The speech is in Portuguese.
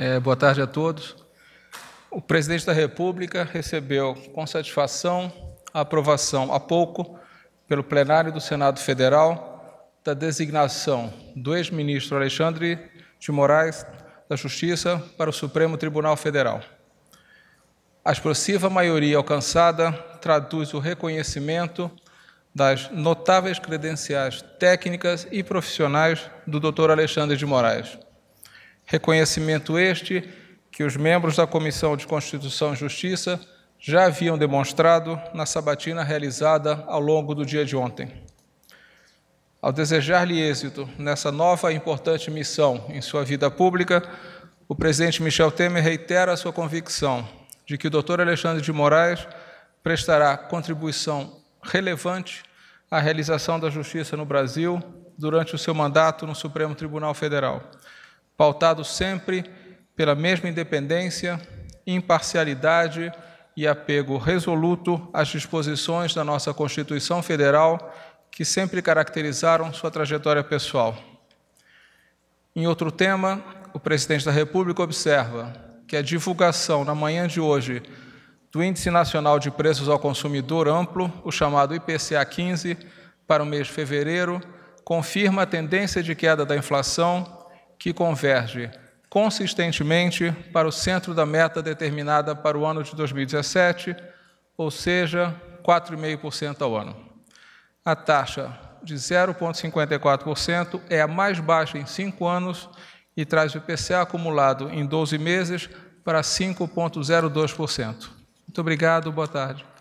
É, boa tarde a todos. O presidente da República recebeu com satisfação a aprovação há pouco, pelo plenário do Senado Federal, da designação do ex-ministro Alexandre de Moraes da Justiça para o Supremo Tribunal Federal. A expressiva maioria alcançada traduz o reconhecimento das notáveis credenciais técnicas e profissionais do Dr. Alexandre de Moraes Reconhecimento este que os membros da Comissão de Constituição e Justiça já haviam demonstrado na sabatina realizada ao longo do dia de ontem. Ao desejar-lhe êxito nessa nova e importante missão em sua vida pública, o presidente Michel Temer reitera a sua convicção de que o Dr. Alexandre de Moraes prestará contribuição relevante à realização da justiça no Brasil durante o seu mandato no Supremo Tribunal Federal pautado sempre pela mesma independência, imparcialidade e apego resoluto às disposições da nossa Constituição Federal, que sempre caracterizaram sua trajetória pessoal. Em outro tema, o presidente da República observa que a divulgação na manhã de hoje do Índice Nacional de Preços ao Consumidor Amplo, o chamado IPCA 15, para o mês de fevereiro, confirma a tendência de queda da inflação que converge consistentemente para o centro da meta determinada para o ano de 2017, ou seja, 4,5% ao ano. A taxa de 0,54% é a mais baixa em cinco anos e traz o IPCA acumulado em 12 meses para 5,02%. Muito obrigado, boa tarde.